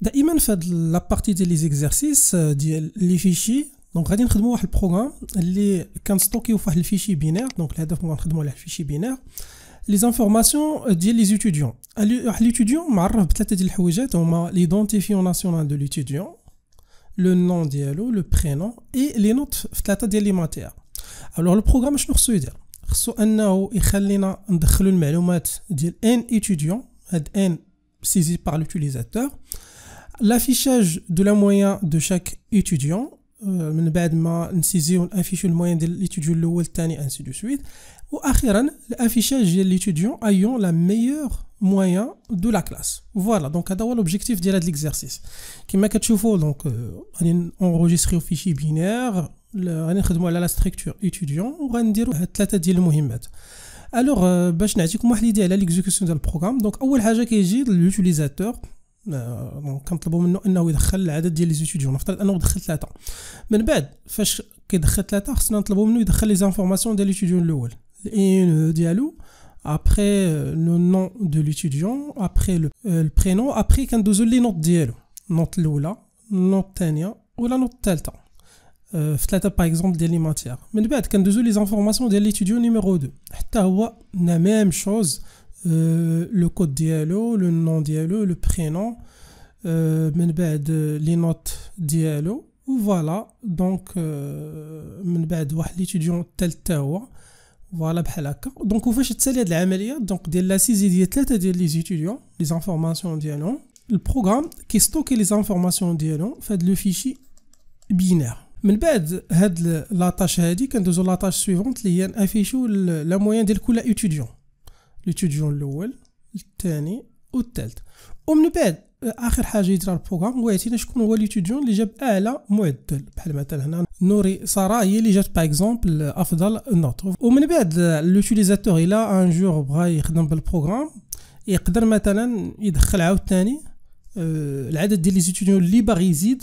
d'aimer faire la partie des exercices des euh, les fichiers donc rien de moi le programme les quand stocker ou faire les fichiers binaires donc là devant moi les fichiers binaires les informations des euh, étudiants l'étudiant marre peut-être des projets on m'a l'identifiant national de l'étudiant le nom de le prénom et les notes peut-être des alors le programme je ne recueille dire enneau et qu'elle est un de l'une des informations des un étudiant un saisie par l'utilisateur l'affichage de la moyenne de chaque étudiant affiché le moyen de ainsi de suite l'affichage de l'étudiant ayant la meilleure moyenne de la classe Voilà, donc c'est l'objectif de l'exercice Comme vous enregistrer au fichier binaire la structure étudiant, et Alors, pour vous donner l'exécution du programme Donc, la première chose l'utilisateur دونك آه، نعم، كنطلبوا منه انه يدخل العدد ديال لي زيتيديون نفترض انه دخل ثلاثه من بعد فاش كيدخل ثلاثه خصنا نطلبوا منه يدخل لي زانفورماسيون ديال ليتيديون الاول الان ديالو ابخي لو نون دو ليتيديون ابخي البرينو ابخي كندوزو لي نوت ديالو النوت الاولى النوت الثانيه ولا النوت الثالثه آه، في ثلاثه باغ اكزومبل ديال لي ماتيغ من بعد كندوزو لي زانفورماسيون ديال ليتيديون نيميرو 2 حتى هو لا ميم شوز Euh, le code dialo, le nom dialo, le prénom, euh, les notes dialo. Voilà, donc, euh, l'étudiant tel tawa. Voilà, donc, vous faites celle de lamelia donc, de la donc et de les étudiants, les informations dialogue Le programme qui stocke les informations dialogue fait le fichier binaire. la la tâche suivante, suivante moyen ليتوديون الاول الثاني والثالث ومن بعد آه، اخر حاجه يدير البروغرام هو يعطينا شكون هو ليتوديون اللي جاب اعلى معدل بحال مثلا هنا نوري ساره هي اللي جات باغ اكزومبل افضل نوت ومن بعد لوتيليزاتور الى ان جور بغا يخدم بالبروغرام يقدر مثلا يدخل عاوتاني آه، العدد ديال لي اللي باغي يزيد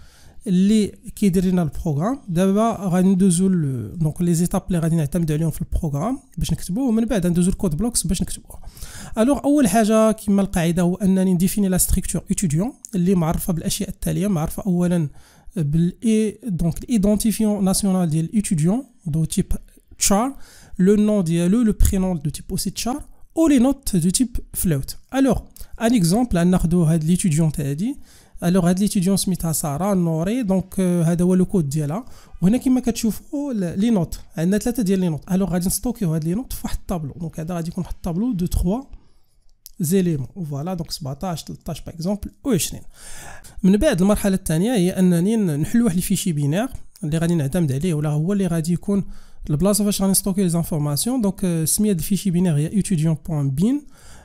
اللي كيدير لنا البروغرام دابا غندوزو دونك لي زيتاب اللي غادي نعتمد عليهم في البروغرام باش نكتبوه ومن بعد ندوزو الكود بلوكس باش نكتبوه الوغ اول حاجه كما القاعده هو انني نديفيني لا ستركتور اتيديون اللي معرفه بالاشياء التاليه معرفه اولا بالاي دونك الايدونتيفيون ناسيونال ديال الاتيديون دو تيب تشار لو نون ديالو لو برينون دو تيب اوسي تشار او لي نوت دو تيب فلوت الوغ ان اكزومبل ناخذو هاد ليتوديون تاع هادي الوغ هاد ليتيديون سميتها ساره نوري دونك هذا هو لو كود ديالها وهنا كما كتشوفوا لي نوت عندنا ثلاثه ديال لي نوت الوغ غادي نستوكيو هاد لي نوت فواحد الطابلو دونك هذا غادي يكون واحد الطابلو دو 3 زيليمون فوالا دونك 17 13 باغ اكزومبل و 20 من بعد المرحله الثانيه هي انني نحل واحد الفيشي بينير اللي غادي نعتمد عليه ولا هو اللي غادي يكون البلاصه فاش غنستوكي لي زانفورماسيون دونك سميه الفيشي بينير هي étudiant.bin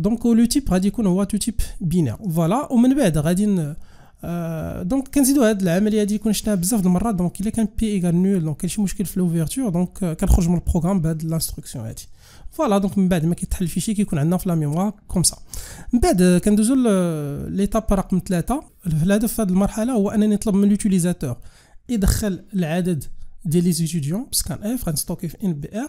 دونك لو تيب غادي يكون هو تو تيب بينير فوالا ومن بعد غادي آه دونك كنزيدو هاد العمليه هادي كون شفناها بزاف د المرات دونك الا كان بي ايغال نول دونك كاين شي مشكل في لوفيرتور دونك كنخرج من البروغرام بهاد لانستركسيون هادي فوالا دونك من بعد ما كيتحل الفيشي كيكون عندنا في لا ميموار كوم سا من بعد كندوزو ليتاب رقم ثلاثة الهدف في هاد المرحله هو انني نطلب من لوتيليزاتور يدخل العدد ديال لي ستوديون بسكان اف غنستوكي في ان بي ار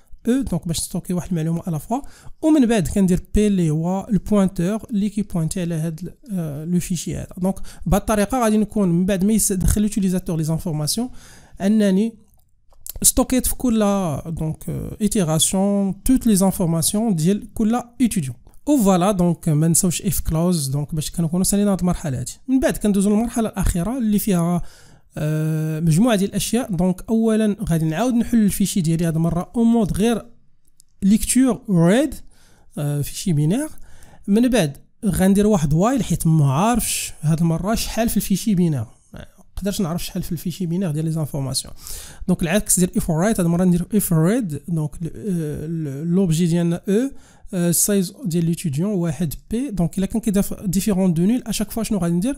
او e, دونك باش نستوكي واحد المعلومه على فوا ومن بعد كندير بي اللي هو البوانتور اللي كيبوانتي على هاد لو فيشي آه، هذا دونك بهاد الطريقه غادي نكون من بعد ما يدخل لوتيليزاتور لي زانفورماسيون انني ستوكيت في كل دونك ايتيراسيون توت لي زانفورماسيون ديال كل ايتيديون او فوالا دونك ما نساوش اف كلوز دونك باش كنكونوا سالينا هاد المرحله هادي من بعد كندوزو للمرحله الاخيره اللي فيها آه، مجموعه ديال الاشياء دونك اولا غادي نعاود نحل الفيشي ديالي هذه المره اون مود غير ليكتور ريد آه، فيشي بينير من بعد غندير واحد وايل حيت ما عارفش هاد المره شحال في الفيشي بينير نقدرش نعرف شحال في الفيشي بينير ديال لي زانفورماسيون دونك العكس ديال اف رايت هاد المره ندير اف ريد دونك لوبجي ديالنا او e، السايز آه، ديال ليتيديون واحد بي دونك الا كان كيدير ديفيرون دو نول اشاك فوا شنو غادي ندير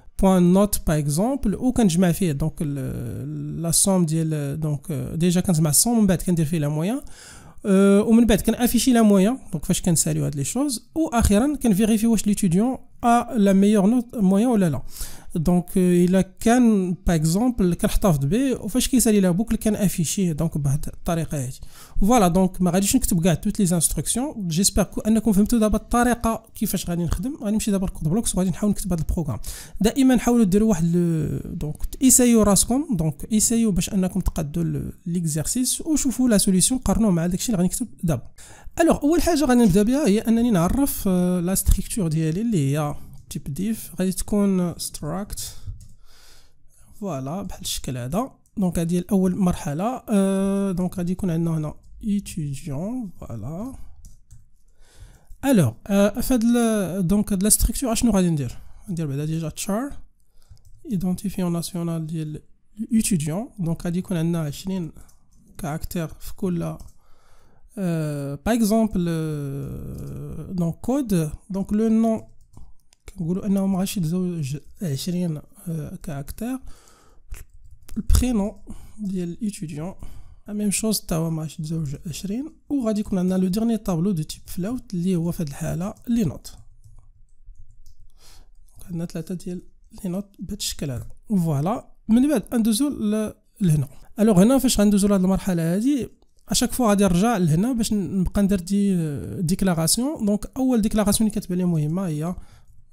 point note par exemple ou quand je m'a fait donc la somme dit donc euh, déjà quand je m'assemble somme bête quand la moyenne euh, ou même bête afficher la moyenne donc je salue les choses ou à vérifie vérifier l'étudiant a la meilleure note moyenne ou la langue دونك الا euh, كان باغ اكزومبل كنحتفظ به وفاش كيسالي لا بوكل افيشيه دونك بهذه الطريقه هذه فوالا دونك ما غاديش نكتب كاع توت لي انستركسيون جيسبر انكم فهمتوا دابا الطريقه كيفاش غادي نخدم غنمشي دابا لكود بلوكس وغادي نحاول نكتب هاد البروغرام دائما حاولوا ديروا واحد دونك ايسايو راسكم دونك ايسايو باش انكم تقدوا ليكزيرسيس وشوفوا لا سوليسيون قارنوه مع داكشي اللي غادي نكتب دابا الوغ اول حاجه غادي نبدا بها هي انني نعرف لا آه، ستركتور ديالي اللي هي type deve, va struct voilà, donc à dire, euh, donc qu'on a étudiant voilà. Alors, euh, fait donc de la structure, déjà char, identifiant national de l'étudiant donc à qu'on a non caractère par exemple euh, dans code donc le nom كنقولوا انه غادي يتزوج 20 آه، كاركتر البرينو ديال الاتيديون لا ميم شوز حتى هو ما غاديش يتزوج 20 وغادي يكون عندنا لو ديرني طابلو دو تيب فلاوت اللي هو في هاد الحاله لي نوت عندنا ثلاثه ديال لي نوت بهذا الشكل هذا فوالا من بعد ندوزو لهنا الوغ هنا فاش غندوزو لهاد المرحله هادي اشاك فوا غادي نرجع لهنا باش نبقى ندير دي ديكلاراسيون دونك اول ديكلاراسيون اللي كتبان لي مهمه هي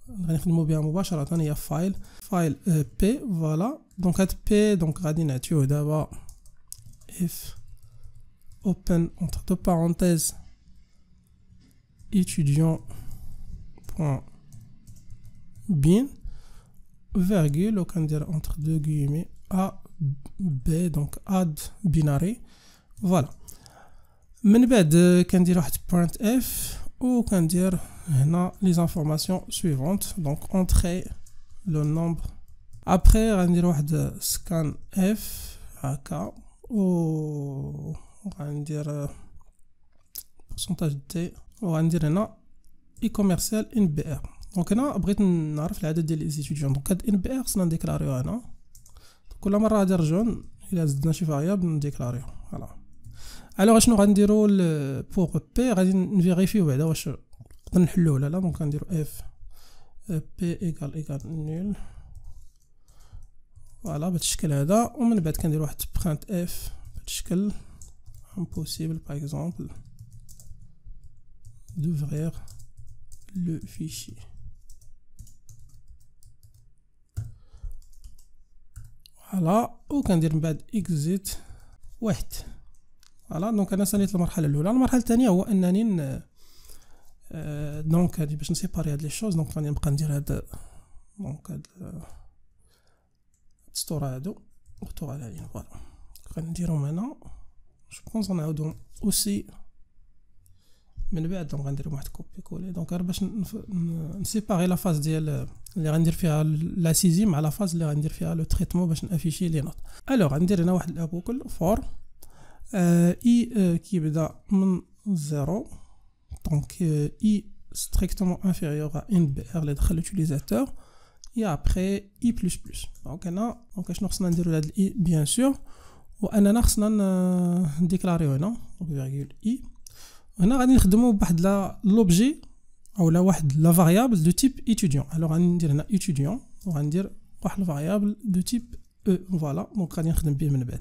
il y a file file euh, p voilà donc at p donc radinature d'abord f open entre deux parenthèses étudiant point bin virgule au candidat entre deux guillemets a b donc add binary voilà mais une bête candidat F ou va dire les informations suivantes donc entrer le nombre après on va scan f ak ou on dire pourcentage t ou on dire e-commercial NBR donc on a بغيت نعرف العدد les étudiants donc hein, Non. Donc, Voilà. الوغ شنو غنديرو بوغ بي غادي نفيغيفيو بعدا واش نقدر نحلو ولا لا دونك غنديرو اف بي ايكال ايكال نول فوالا بهاد الشكل هذا ومن بعد كندير واحد برانت اف بهاد الشكل امبوسيبل باغ اكزومبل دوفغيغ لو فيشي فوالا وكندير من بعد اكزيت واحد فوالا دونك انا ساليت المرحله الاولى المرحله الثانيه هو انني دونك آه، هادي باش نسيباري هاد لي شوز دونك غادي نبقى ندير هاد دونك هاد آه، السطور هادو نحطو على هادي فوالا غنديرهم هنا جو بونس غنعاودو اوسي من بعد دونك غندير واحد كوبي كولي دونك غير باش نسيباري لا فاز ديال اللي غندير فيها لا سيزيم مع لا فاز اللي غندير فيها لو تريتمون باش نافيشي لي نوت الوغ غندير هنا واحد الابوكل فور اي كيبدا من زيرو دونك اي strictement inférieur à NBR اللي دخل l'utilisateur et après i++ دونك هنا دونك اشنو خصنا نديرو لهاد الاي بيان سور واننا خصنا نديكلاريو هنا فيرغول اي هنا غادي نخدمو بواحد لوبجي او لا واحد لا فاريابل دو تيب ايتوديون الوغ غندير هنا ايتيديون وغندير واحد الفاريابل دو تيب او فوالا دونك غادي نخدم به من بعد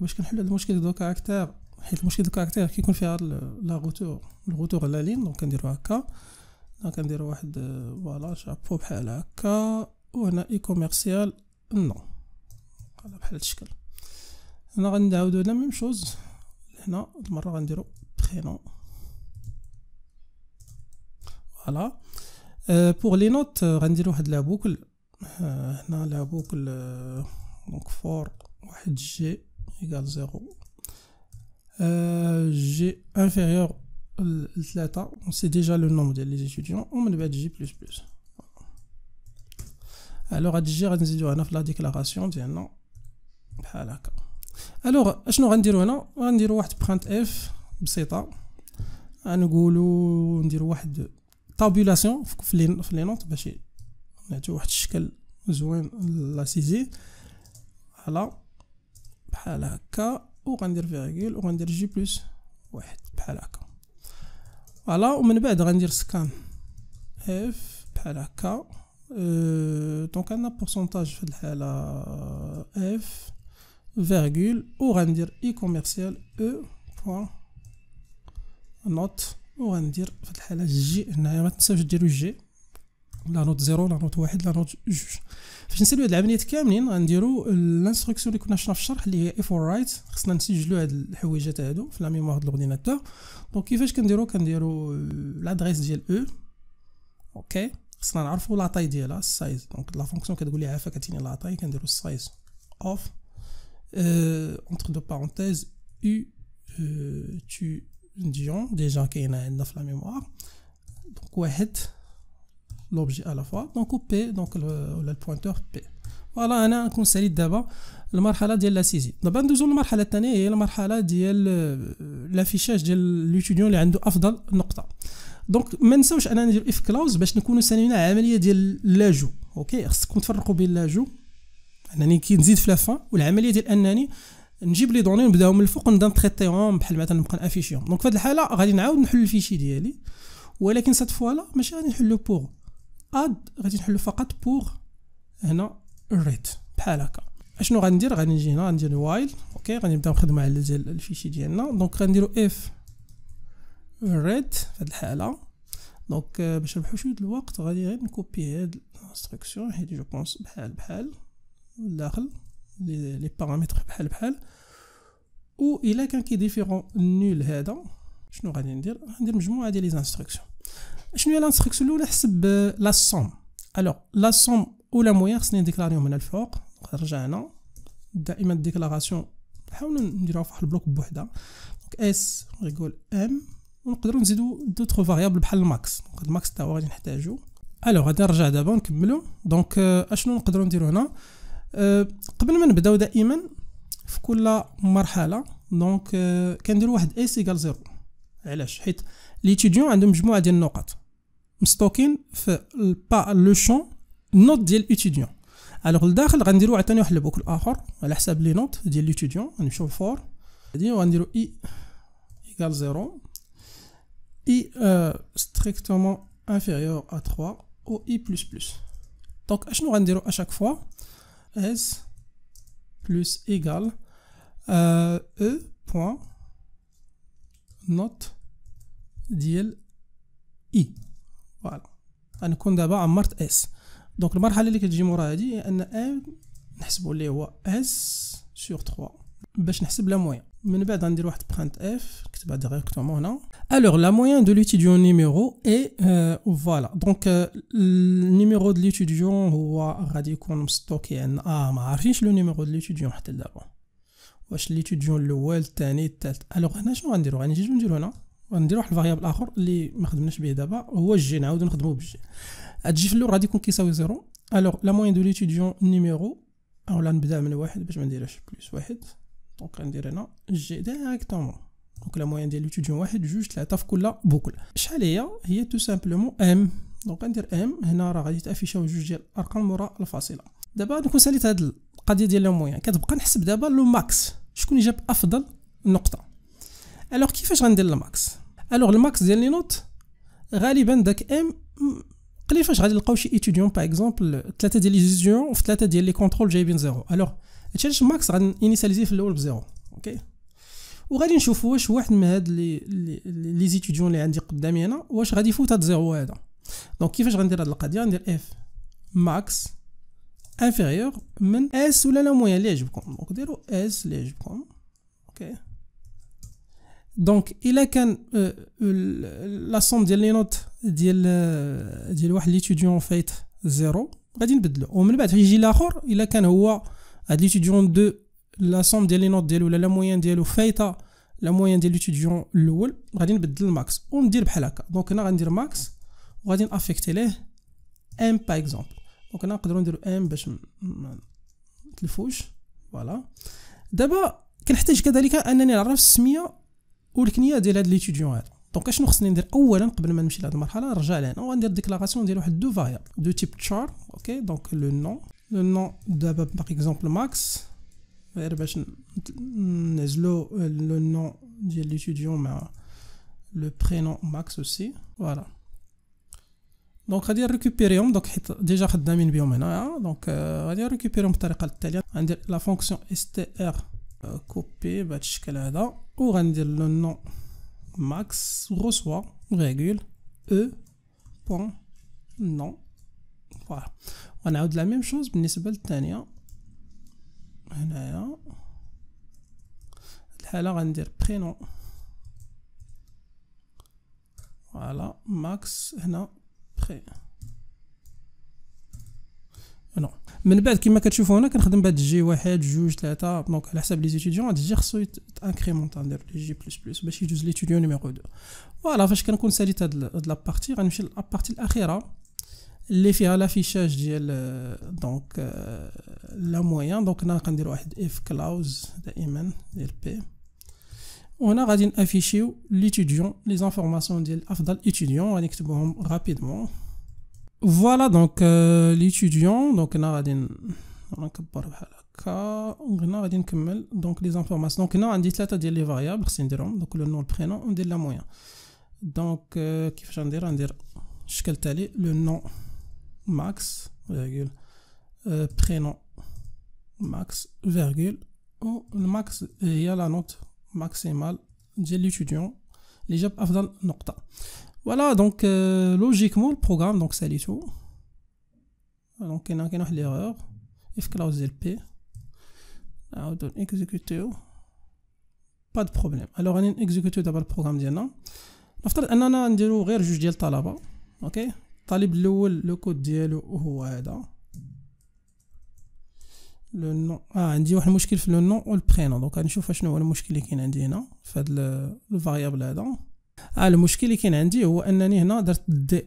باش كنحل هذا المشكل دو كاركتير حيت المشكل دو كاركتير كيكون فيها لا غوتور الغوتور لا لين دونك كنديرو هكا كنديرو واحد فوالا شابو بحال هكا وهنا اي كوميرسيال نو على بحال الشكل هنا غنعاودو لا ميم شوز هنا المره غنديرو برينو فوالا بوغ لي نوت غندير واحد لابوكل آه، هنا لابوكل آه، دونك فور واحد جي égale 0 G euh, inférieur à c'est déjà le nombre des étudiants on va plus. alors à dire, la déclaration ah, alors شنو غنديرو هنا غنديرو واحد printf واحد tabulation في لي la voilà. بحال هكا وغندير فيغيكول وغندير جي بلس واحد بحال هكا فوالا ومن بعد غندير سكان اف بحال هكا أه، دونك عندنا بورسونتاج في الحاله اف و وغندير اي كوميرسيال او بوان نوت وغندير في الحاله جي هنايا ما تنساوش جي لا نوت زيرو لا نوت واحد لا نوت جوج فاش نسالو هاد العمليات كاملين غنديرو الانستركسيون اللي كنا شفنا في الشرح اللي هي اف اور رايت خصنا نسجلو هاد الحويجات هادو في لا ميموار ديال لورديناتور دونك كيفاش كنديرو كنديرو لادريس ديال او e. اوكي خصنا نعرفو لا طاي ديالها السايز دونك لا فونكسيون كتقول لي عافاك عطيني لا طاي كنديرو السايز اوف اونتر دو بارونتيز او تو ديون ديجا كاينه عندنا في لا ميموار دونك واحد ا لا فوا دونك donc بي دونك ولا البوينتور بي فوالا انا نكون ساليت دابا المرحله ديال لا سيزي دابا ندوزو للمرحله الثانيه هي المرحله ديال لافيشاج ديال لوتيديون اللي عنده افضل نقطه دونك ما نساوش اننا ندير اف كلاوز باش نكونوا سالينا عمليه ديال لاجو اوكي خصكم تفرقوا بين لاجو انني كي نزيد في لافان والعمليه ديال انني نجيب لي دوني ونبداو من الفوق ونبدا نتريتيهم بحال مثلا نبقى نافيشيهم دونك في هذه الحاله غادي نعاود نحل الفيشي ديالي ولكن سات فوا لا ماشي غادي نحلو بوغ اد غادي نحلو فقط بور هنا الريت بحال هكا اشنو غندير غادي نجي هنا غندير وايل اوكي غادي نبدا نخدم على ديال الفيشي ديالنا دونك غنديرو اف ريت في هاد الحاله دونك آه، باش نربحو شويه الوقت غادي غير نكوبي هاد الانستركسيون حيت جو بونس بحال بحال لداخل لي بارامتر بحال بحال و الا كان كي ديفيرون نول هذا شنو غادي ندير غندير مجموعه ديال لي انستركسيون شنو هي لانستركسيون الاولى حسب لا سوم الوغ لا سوم اولى موير خصني نديكلاريو من الفوق رجعنا دائما الديكلاراسيون نحاولوا نديروها في واحد البلوك بوحدها دونك اس غيقول ام ونقدروا نزيدو دوطخ فاريابل بحال الماكس دونك الماكس تا غادي نحتاجو الو غادي نرجع دابا ونكملو دونك آه، اشنو نقدروا نديرو هنا آه، قبل ما نبداو دائما في كل مرحله دونك آه، كنديرو واحد اس ايكال زيرو علاش حيت ليتيديون عندهم مجموعه ديال النقط Stocking fait pas le champ notre d'il étudiant alors le d'achat rendir au attenir le boucle à la sable les notes de l'étudiant en chant fort dit on i égal 0 et strictement inférieur à 3 au i plus plus donc à chaque fois s plus égale e point notre d'il i فوالا غنكون دابا عمرت اس دونك المرحله اللي كتجي مورا هادي هي ان ان نحسبوا اللي هو اس سور 3 باش نحسب لا موين من بعد غندير واحد برانت اف نكتبها ديريكتومون هنا الوغ لا موين دو ليتيديون نيميرو اي فوالا دونك النيميرو دو ليتيديون هو غادي يكون مستوكي عندنا اه ما عارفينش لو نيميرو دو ليتيديون حتى دابا واش ليتيديون الاول الثاني الثالث الوغ هنا شنو غنديرو غنجيو نديرو هنا ونديرو واحد الفاريابل اخر اللي ما خدمناش به دابا هو الجي نعاودو نخدمو بالجي هاد الجي في الاول غادي يكون كيساوي زيرو الوغ لا موين دو ليتيديون نيميرو اولا نبدا من واحد باش ما نديرهاش بلوس واحد دونك غندير هنا جي ديريكتومون دونك لا موين ديال ليتيديون واحد جوج ثلاثة في كل بوكل شحال هي هي تو سامبلومون ام دونك غندير ام هنا راه غادي تافيشاو جوج ديال الارقام مورا الفاصله دابا نكون ساليت هاد القضيه ديال لا موين كتبقى نحسب دابا لو ماكس شكون جاب افضل نقطه الوغ كيفاش غندير الماكس الوغ الماكس ديال لي نوت غالبا داك ام قليل فاش غادي نلقاو شي ايتوديون باغ اكزومبل ثلاثه ديال لي ايتيديون وفي ثلاثه ديال لي كونترول جايبين زيرو الوغ هادشي علاش الماكس غنينيسياليزي في الاول بزيرو اوكي وغادي نشوف واش واحد من هاد لي لي زيتوديون اللي عندي قدامي هنا واش غادي يفوت هاد زيرو هذا دونك كيفاش غندير هاد القضيه غندير اف ماكس انفيريور من اس ولا لا موين اللي يعجبكم دونك ديروا اس اللي يعجبكم اوكي دونك الا كان لا سوم ديال لي نوت ديال ديال واحد ليتيديون فايت زيرو غادي نبدلو ومن بعد يجي الاخر الا كان هو هاد ليتيديون دو لا سوم ديال لي نوت ديالو ولا لا موين ديالو فايته لا موين ديال ليتيديون الاول غادي نبدل الماكس وندير بحال هكا دونك هنا غندير ماكس وغادي نافيكتي ليه ام با اكزومبل دونك هنا نقدروا نديرو ام باش ما نتلفوش فوالا دابا كنحتاج كذلك انني نعرف السميه والكنيه ديال هاد ليتيديون هاد دونك اشنو خصني ندير اولا قبل ما نمشي لهاد المرحله نرجع لهنا وغندير ديكلاراسيون ديال واحد دو فاريابل دو تيب تشار اوكي دونك لو نون لو نون دابا باغ اكزومبل ماكس غير باش ننزلو لو نون ديال ليتيديون مع لو برينون ماكس اوسي فوالا دونك غادي نريكوبيريهم دونك حيت ديجا خدامين بهم هنايا دونك euh, غادي نريكوبيريهم بالطريقه التاليه غندير لا فونكسيون اس تي ار Copier batch, calendar. Ou rendre le nom. Max reçoit régule E.Nom. Voilà. On a la même chose, mais il s'appelle Tania. Elle a un. Elle a un prénom. Voilà. Max, elle prénom. نو من بعد كما كتشوفوا هنا كنخدم بهاد جي واحد جوج ثلاثه دونك على حساب لي زيتيديون هاد الجي خصو يتانكريمونت ندير لي جي بلس بلس باش يدوز ليتيديون نيميرو 2 فوالا فاش كنكون ساليت هاد لابارتي غنمشي لابارتي الاخيره اللي فيها لافيشاج ديال دونك لا موان دونك هنا كندير واحد اف كلاوز دائما ديال بي وهنا غادي نافيشيو ليتيديون لي زانفورماسيون ديال افضل ايتيديون غنكتبوهم رابيدمون Voilà donc euh, l'étudiant donc on va donc les informations donc on a dit ثلاثه ديال les variables خصني نديرهم donc le nom le prénom on dit la moyenne donc euh, qui كيفاش ندير ندير الشكل التالي le nom max virgule euh, prénom max virgule ou le max il y a la note maximale de l'étudiant اللي جاب افضل نقطه voilà, donc euh, logiquement, le programme, donc c'est tout. Donc, il y a une erreur. If close LP. Out Pas de problème. Alors, on exécute d'abord le programme. on a un erreur juge de talaba. Ok? Talib le le code dialo ou ouada. Le nom. Ah, on dit le nom ou le prénom. Donc, on va voir le nom ou le prénom. Donc, on va voir le variable là-dedans. المشكل اللي كاين عندي هو انني هنا درت دي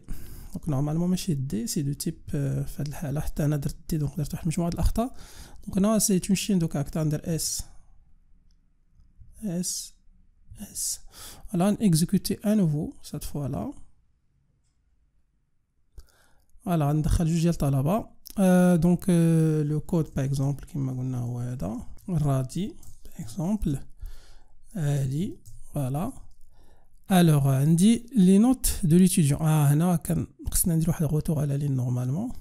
دونك نورمالمون ماشي دي سي دو تيب في هاد الحاله حتى انا درت دي دونك درت واحد المجموعه الاخطاء دونك هنا سي تمشي شين دو ندير اس اس اس فوالا نيكزيكوتي ان نوفو سات فوا لا فوالا ندخل جوج ديال الطلبه أه دونك أه لو كود باغ اكزومبل كيما قلنا هو هذا الرادي باغ اكزومبل هادي فوالا alors on euh, dit les notes de l'étudiant ah là on va un retour à la ligne normalement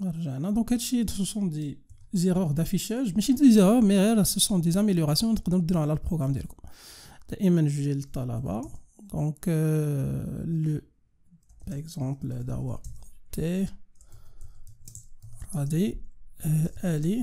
donc ce sont des erreurs d'affichage mais c'est des erreurs mais ce sont des améliorations dans le programme de l'étudiant le donc euh, le par exemple d'avoir t radi euh, allez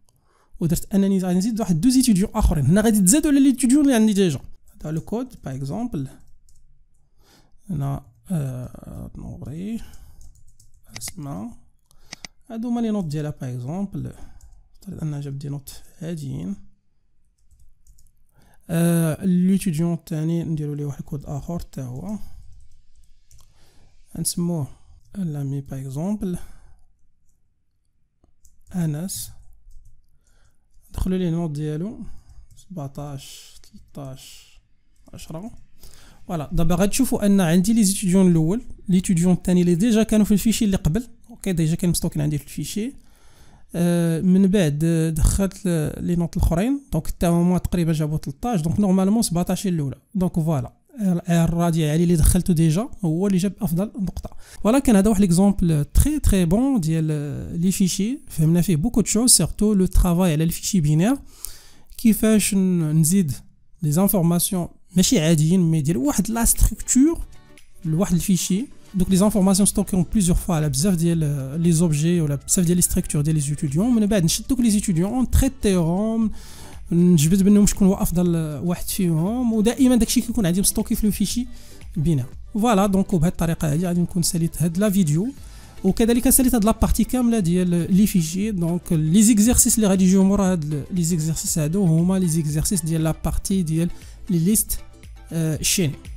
ودرت انني غادي نزيد واحد دوز ايتيديون اخرين هنا غادي تزادوا على ليتيديون اللي عندي ديجا هذا لو كود با اكزومبل هنا آه نوري اسماء هادو هما لي نوت ديالها با اكزومبل نفترض انها جابت دي نوت هاديين آه ليتيديون الثاني نديرو ليه واحد الكود اخر حتى هو نسموه لامي با اكزومبل انس دخلوا لي النوت ديالو 17 13 10 فوالا دابا غتشوفوا ان عندي لي زيتيديون الاول لي ليتيديون الثاني اللي ديجا كانوا في الفيشي اللي قبل اوكي ديجا كان مستوكين عندي في الفيشي آه، من بعد آه، دخلت لي نوت الاخرين دونك حتى هما تقريبا جابوا 13 دونك نورمالمون 17 الاولى دونك فوالا Elle est déjà? Voilà, Canada est un exemple très très bon des les fichiers. Fait a fait beaucoup de choses, surtout le travail avec les fichiers binaires, qui fait une des informations. Mais chez mais dire ouah de la structure, le fichier Donc les informations stockées ont plusieurs fois. La les les objets ou la savez-les la structures des étudiants. Mais ben, surtout que les étudiants traiteront نجبد منهم شكون هو افضل واحد فيهم ودائما داكشي كيكون عندي مستوكي في لو فيشي بينا فوالا دونك بهذه الطريقه هذه غادي نكون ساليت هاد لا فيديو وكذلك ساليت هاد لابارتي كامله ديال لي فيشي دونك لي زيكزيرسيس اللي غادي يجيو مورا هاد لي زيكزيرسيس هادو هما لي زيكزيرسيس ديال لابارتي ديال لي ليست آه شين